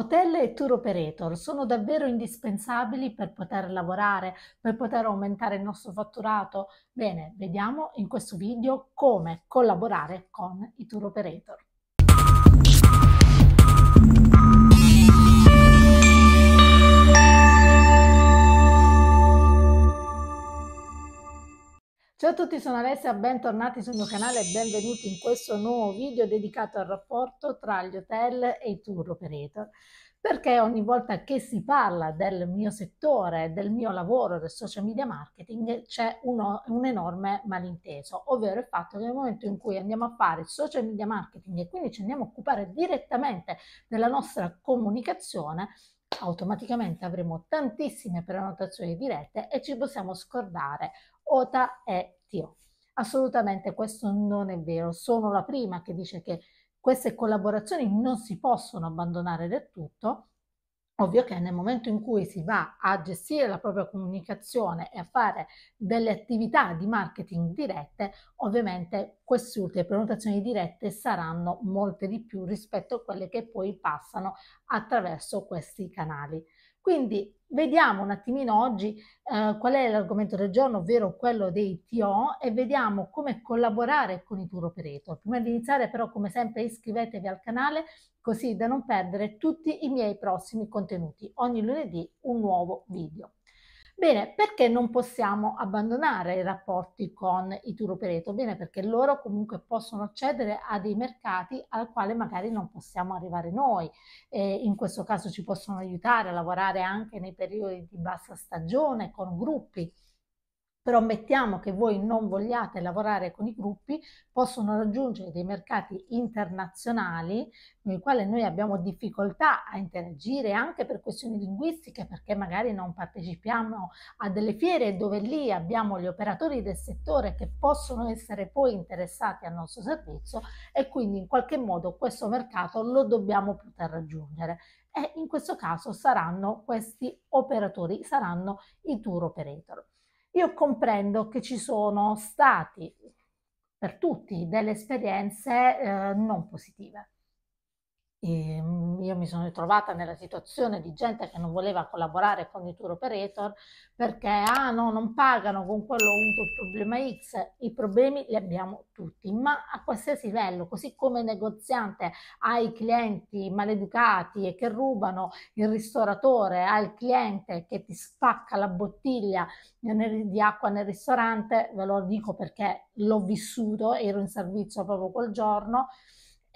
Hotel e tour operator sono davvero indispensabili per poter lavorare, per poter aumentare il nostro fatturato? Bene, vediamo in questo video come collaborare con i tour operator. tutti, sono Alessia, bentornati sul mio canale e benvenuti in questo nuovo video dedicato al rapporto tra gli hotel e i tour operator perché ogni volta che si parla del mio settore, del mio lavoro, del social media marketing, c'è uno, un enorme malinteso, ovvero il fatto che nel momento in cui andiamo a fare social media marketing e quindi ci andiamo a occupare direttamente della nostra comunicazione, automaticamente avremo tantissime prenotazioni dirette e ci possiamo scordare Ota è Dio. Assolutamente questo non è vero, sono la prima che dice che queste collaborazioni non si possono abbandonare del tutto. Ovvio che nel momento in cui si va a gestire la propria comunicazione e a fare delle attività di marketing dirette, ovviamente queste ultime prenotazioni dirette saranno molte di più rispetto a quelle che poi passano attraverso questi canali. Quindi vediamo un attimino oggi eh, qual è l'argomento del giorno, ovvero quello dei TO e vediamo come collaborare con i tour operator. Prima di iniziare però come sempre iscrivetevi al canale così da non perdere tutti i miei prossimi contenuti. Ogni lunedì un nuovo video. Bene, perché non possiamo abbandonare i rapporti con i tour operator? Bene, perché loro comunque possono accedere a dei mercati al quale magari non possiamo arrivare noi. Eh, in questo caso ci possono aiutare a lavorare anche nei periodi di bassa stagione con gruppi però mettiamo che voi non vogliate lavorare con i gruppi, possono raggiungere dei mercati internazionali nel quale noi abbiamo difficoltà a interagire anche per questioni linguistiche, perché magari non partecipiamo a delle fiere dove lì abbiamo gli operatori del settore che possono essere poi interessati al nostro servizio e quindi in qualche modo questo mercato lo dobbiamo poter raggiungere e in questo caso saranno questi operatori, saranno i tour operator. Io comprendo che ci sono stati per tutti delle esperienze eh, non positive e ehm, io mi sono ritrovata nella situazione di gente che non voleva collaborare con i tour operator perché ah no, non pagano con quello unto il problema X, i problemi li abbiamo tutti, ma a qualsiasi livello, così come negoziante ha i clienti maleducati e che rubano, il ristoratore ha il cliente che ti spacca la bottiglia di acqua nel ristorante, ve lo dico perché l'ho vissuto, ero in servizio proprio quel giorno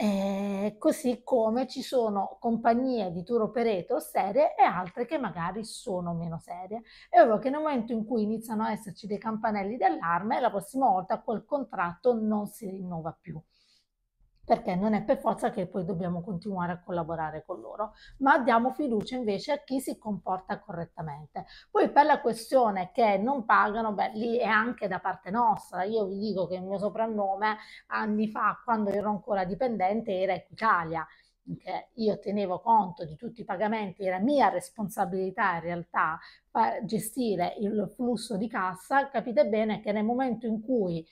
eh, così come ci sono compagnie di tour operator serie e altre che magari sono meno serie. È ovvio che nel momento in cui iniziano a esserci dei campanelli d'allarme, la prossima volta quel contratto non si rinnova più perché non è per forza che poi dobbiamo continuare a collaborare con loro, ma diamo fiducia invece a chi si comporta correttamente. Poi per la questione che non pagano, beh, lì è anche da parte nostra. Io vi dico che il mio soprannome anni fa, quando ero ancora dipendente, era Equitalia che io tenevo conto di tutti i pagamenti, era mia responsabilità in realtà gestire il flusso di cassa, capite bene che nel momento in cui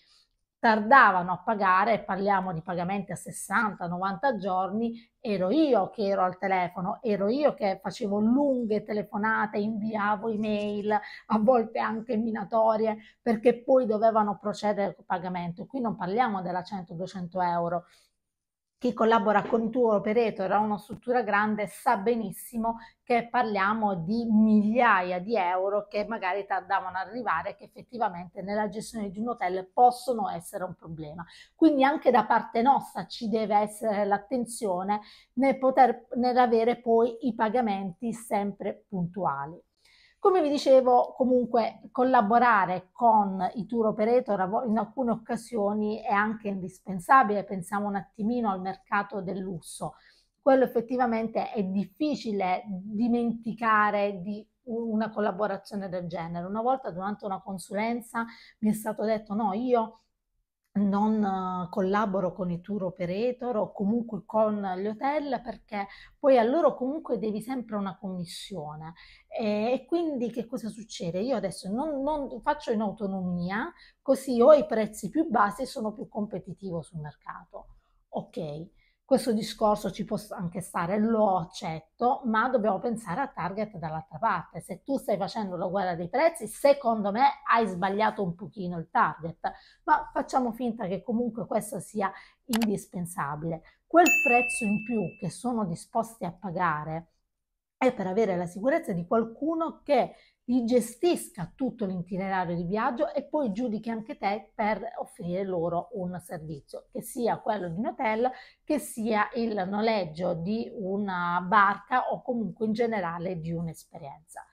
tardavano a pagare, parliamo di pagamenti a 60-90 giorni, ero io che ero al telefono, ero io che facevo lunghe telefonate, inviavo email, a volte anche minatorie, perché poi dovevano procedere col pagamento. Qui non parliamo della 100-200 euro, chi collabora con tuo Operator a una struttura grande sa benissimo che parliamo di migliaia di euro che magari tardavano ad arrivare che effettivamente nella gestione di un hotel possono essere un problema. Quindi anche da parte nostra ci deve essere l'attenzione nel poter nell'avere poi i pagamenti sempre puntuali. Come vi dicevo, comunque collaborare con i tour operator in alcune occasioni è anche indispensabile, pensiamo un attimino al mercato del lusso. Quello effettivamente è difficile dimenticare di una collaborazione del genere. Una volta durante una consulenza mi è stato detto no, io non eh, collaboro con i tour operator o comunque con gli hotel perché poi a loro comunque devi sempre una commissione e quindi che cosa succede? Io adesso non, non faccio in autonomia così ho i prezzi più bassi e sono più competitivo sul mercato. Ok, questo discorso ci può anche stare, lo accetto, ma dobbiamo pensare a target dall'altra parte. Se tu stai facendo la guerra dei prezzi, secondo me hai sbagliato un pochino il target, ma facciamo finta che comunque questo sia indispensabile. Quel prezzo in più che sono disposti a pagare è per avere la sicurezza di qualcuno che ti gestisca tutto l'itinerario di viaggio e poi giudichi anche te per offrire loro un servizio, che sia quello di un hotel, che sia il noleggio di una barca o comunque in generale di un'esperienza.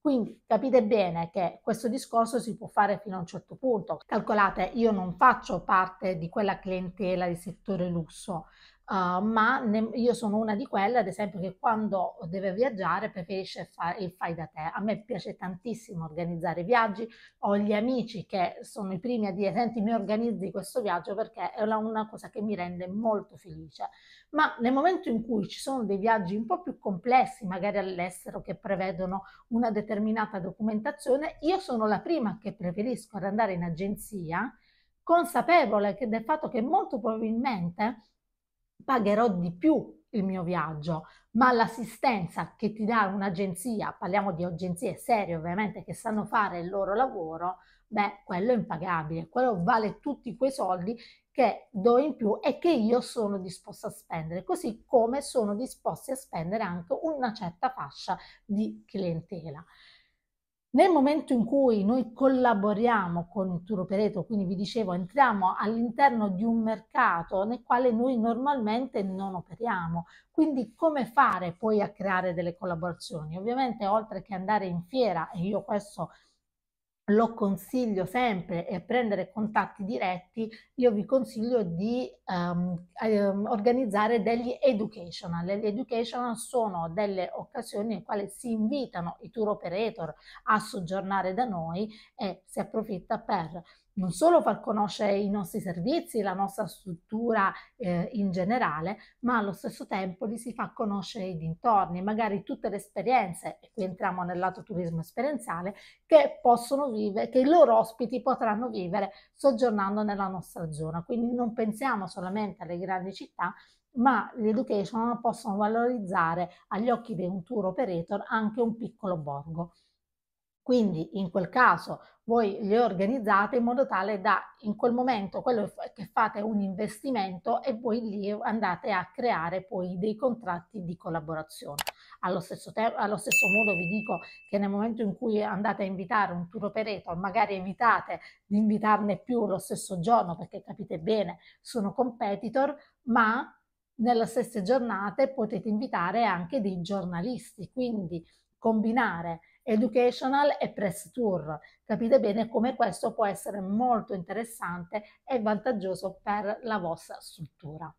Quindi capite bene che questo discorso si può fare fino a un certo punto. Calcolate, io non faccio parte di quella clientela di settore lusso, Uh, ma ne, io sono una di quelle, ad esempio, che quando deve viaggiare preferisce fare il fai da te. A me piace tantissimo organizzare viaggi, ho gli amici che sono i primi a dire senti mi organizzi questo viaggio perché è una, una cosa che mi rende molto felice. Ma nel momento in cui ci sono dei viaggi un po' più complessi, magari all'estero, che prevedono una determinata documentazione, io sono la prima che preferisco ad andare in agenzia consapevole del fatto che molto probabilmente pagherò di più il mio viaggio, ma l'assistenza che ti dà un'agenzia, parliamo di agenzie serie ovviamente che sanno fare il loro lavoro, beh, quello è impagabile, quello vale tutti quei soldi che do in più e che io sono disposta a spendere, così come sono disposta a spendere anche una certa fascia di clientela. Nel momento in cui noi collaboriamo con il tour operator, quindi vi dicevo, entriamo all'interno di un mercato nel quale noi normalmente non operiamo. Quindi come fare poi a creare delle collaborazioni? Ovviamente oltre che andare in fiera, e io questo lo consiglio sempre e prendere contatti diretti, io vi consiglio di um, organizzare degli educational. Gli educational sono delle occasioni in cui si invitano i tour operator a soggiornare da noi e si approfitta per non solo far conoscere i nostri servizi, la nostra struttura eh, in generale, ma allo stesso tempo li si fa conoscere i dintorni, magari tutte le esperienze, e qui entriamo nel lato turismo esperienziale, che possono vivere, che i loro ospiti potranno vivere soggiornando nella nostra zona. Quindi non pensiamo solamente alle grandi città, ma l'education possono valorizzare agli occhi di un tour operator anche un piccolo borgo. Quindi in quel caso voi le organizzate in modo tale da in quel momento quello che fate è un investimento e voi lì andate a creare poi dei contratti di collaborazione. Allo stesso, allo stesso modo vi dico che nel momento in cui andate a invitare un tour operator, magari evitate di invitarne più lo stesso giorno perché capite bene sono competitor, ma nelle stesse giornate potete invitare anche dei giornalisti, quindi combinare educational e press tour. Capite bene come questo può essere molto interessante e vantaggioso per la vostra struttura.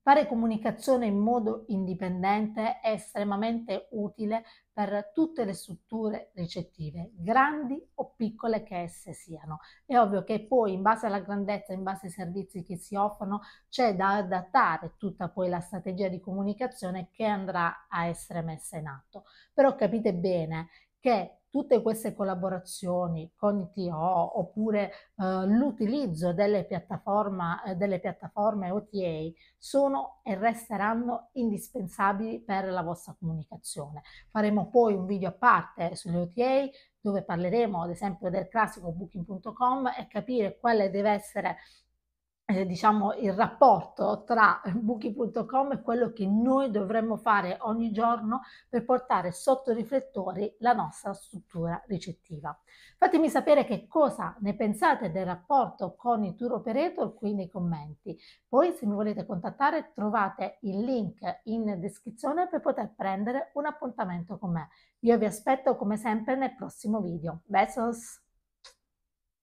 Fare comunicazione in modo indipendente è estremamente utile per tutte le strutture ricettive, grandi o piccole che esse siano. È ovvio che poi in base alla grandezza, in base ai servizi che si offrono, c'è da adattare tutta poi la strategia di comunicazione che andrà a essere messa in atto. Però capite bene che tutte queste collaborazioni con i TO oppure eh, l'utilizzo delle, eh, delle, piattaforme OTA sono e resteranno indispensabili per la vostra comunicazione. Faremo poi un video a parte sulle OTA dove parleremo ad esempio del classico booking.com e capire quale deve essere eh, diciamo, il rapporto tra buchi.com e quello che noi dovremmo fare ogni giorno per portare sotto i riflettori la nostra struttura ricettiva. Fatemi sapere che cosa ne pensate del rapporto con i tour operator qui nei commenti. Poi se mi volete contattare trovate il link in descrizione per poter prendere un appuntamento con me. Io vi aspetto come sempre nel prossimo video. Besos!